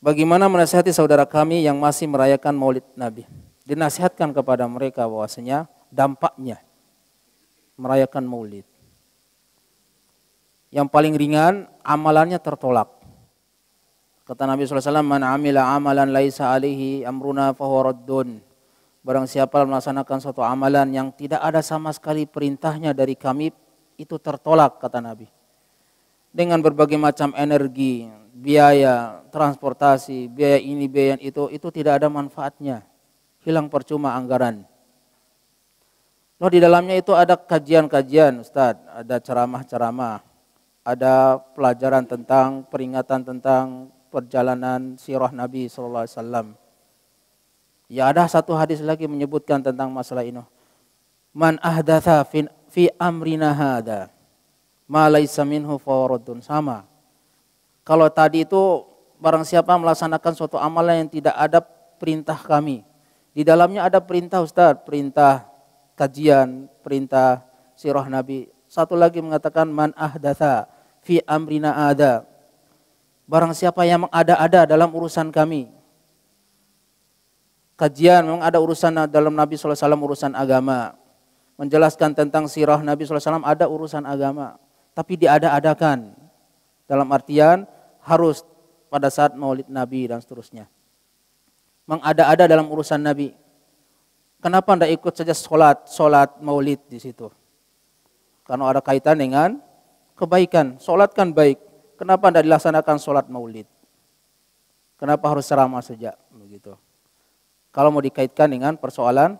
Bagaimana menasihati saudara kami yang masih merayakan maulid Nabi? Dinasihatkan kepada mereka bahwasanya dampaknya merayakan maulid. Yang paling ringan amalannya tertolak. Kata Nabi SAW, Man amila amalan laisa alihi amruna fahuwa raddun. Barang siapa melaksanakan suatu amalan yang tidak ada sama sekali perintahnya dari kami, itu tertolak, kata Nabi. Dengan berbagai macam energi, biaya, transportasi, biaya ini, biaya itu, itu tidak ada manfaatnya. Hilang percuma anggaran. Loh di dalamnya itu ada kajian-kajian Ustaz, ada ceramah-ceramah, ada pelajaran tentang peringatan tentang perjalanan sirah Nabi saw Ya ada satu hadis lagi menyebutkan tentang masalah ini. Man ahdatha fi, fi amrina hada ma laisa minhu fawradun. Sama. Kalau tadi itu barang siapa melaksanakan suatu amalan yang tidak ada perintah kami. Di dalamnya ada perintah Ustaz, perintah kajian, perintah sirah Nabi. Satu lagi mengatakan man ahdatha fi amrina ada. Barang siapa yang mengada-ada dalam urusan kami, kajian, memang ada urusan dalam Nabi SAW urusan agama. Menjelaskan tentang sirah Nabi SAW ada urusan agama. Tapi diada-adakan. Dalam artian harus pada saat maulid Nabi dan seterusnya. Mengada-ada dalam urusan Nabi. Kenapa anda ikut saja sholat, sholat maulid di situ? Karena ada kaitan dengan kebaikan. Sholat kan baik. Kenapa anda dilaksanakan sholat maulid? Kenapa harus ceramah saja begitu? Kalau mau dikaitkan dengan persoalan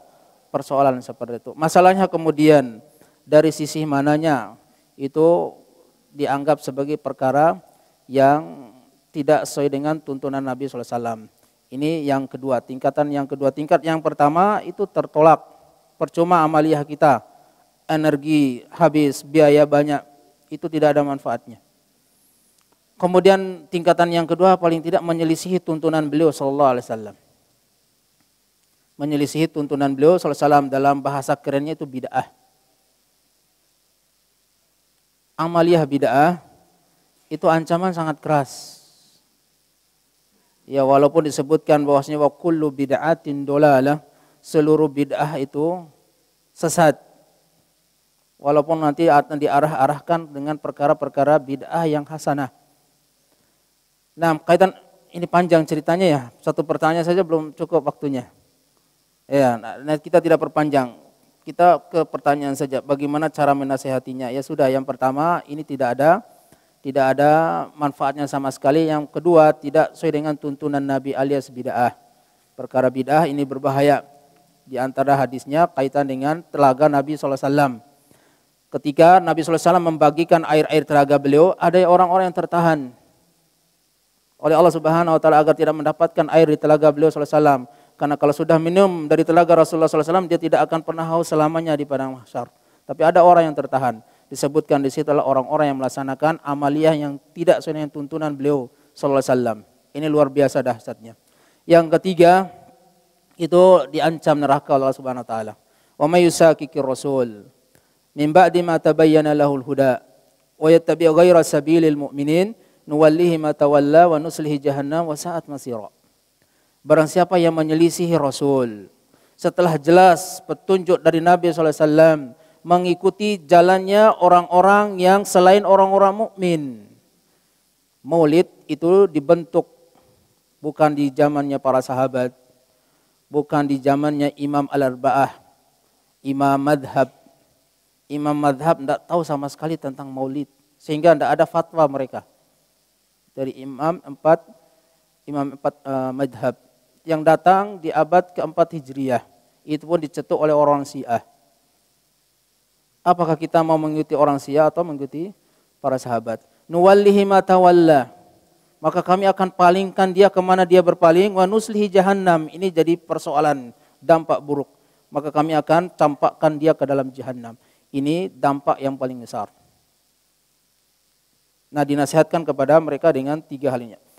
persoalan seperti itu. Masalahnya kemudian dari sisi mananya itu dianggap sebagai perkara yang tidak sesuai dengan tuntunan Nabi SAW. Ini yang kedua, tingkatan yang kedua. Tingkat yang pertama itu tertolak. Percuma amaliah kita, energi habis, biaya banyak, itu tidak ada manfaatnya. Kemudian tingkatan yang kedua paling tidak menyelisihi tuntunan beliau Sallallahu Alaihi Wasallam menyelisihi tuntunan beliau SAW dalam bahasa kerennya itu bid'ah. Amaliyah bid'ah itu ancaman sangat keras. Ya walaupun disebutkan bahwasanya wa kullu bid'atin dolalah, seluruh bid'ah itu sesat. Walaupun nanti akan diarah-arahkan dengan perkara-perkara bid'ah yang hasanah. Nah, kaitan ini panjang ceritanya ya. Satu pertanyaan saja belum cukup waktunya. Ya, nah, nah, kita tidak perpanjang. Kita ke pertanyaan saja, bagaimana cara menasehatinya? Ya sudah, yang pertama ini tidak ada tidak ada manfaatnya sama sekali. Yang kedua, tidak sesuai dengan tuntunan Nabi alias bid'ah. Perkara bid'ah ini berbahaya. Di antara hadisnya kaitan dengan telaga Nabi SAW. Ketika Nabi SAW membagikan air-air telaga beliau, ada orang-orang yang tertahan oleh Allah Subhanahu wa taala agar tidak mendapatkan air di telaga beliau SAW. Karena kalau sudah minum dari telaga Rasulullah SAW, dia tidak akan pernah haus selamanya di padang mahsyar. Tapi ada orang yang tertahan. Disebutkan di situ adalah orang-orang yang melaksanakan amaliyah yang tidak sesuai dengan tuntunan beliau Sallallahu Alaihi Wasallam. Ini luar biasa dahsyatnya. Yang ketiga itu diancam neraka Allah Subhanahu Wa Taala. Wa may yusakikir rasul min ba'di ma tabayyana lahul huda wa yattabi' ghaira sabilil mu'minin nuwallihi ma tawalla wa nuslihi jahannam wa sa'at masira. Barang siapa yang menyelisihi Rasul. Setelah jelas petunjuk dari Nabi SAW. Mengikuti jalannya orang-orang yang selain orang-orang mukmin. Maulid itu dibentuk bukan di zamannya para sahabat. Bukan di zamannya Imam Al-Arba'ah. Imam Madhab. Imam Madhab tidak tahu sama sekali tentang maulid. Sehingga tidak ada fatwa mereka. Dari Imam empat Imam empat uh, eh, madhab yang datang di abad keempat Hijriah. Itu pun dicetuk oleh orang Syiah. Apakah kita mau mengikuti orang Syiah atau mengikuti para sahabat? Nuwallihi matawalla. Maka kami akan palingkan dia kemana dia berpaling. Wa nuslihi jahannam. Ini jadi persoalan dampak buruk. Maka kami akan campakkan dia ke dalam jahannam. Ini dampak yang paling besar. Nah dinasihatkan kepada mereka dengan tiga hal ini.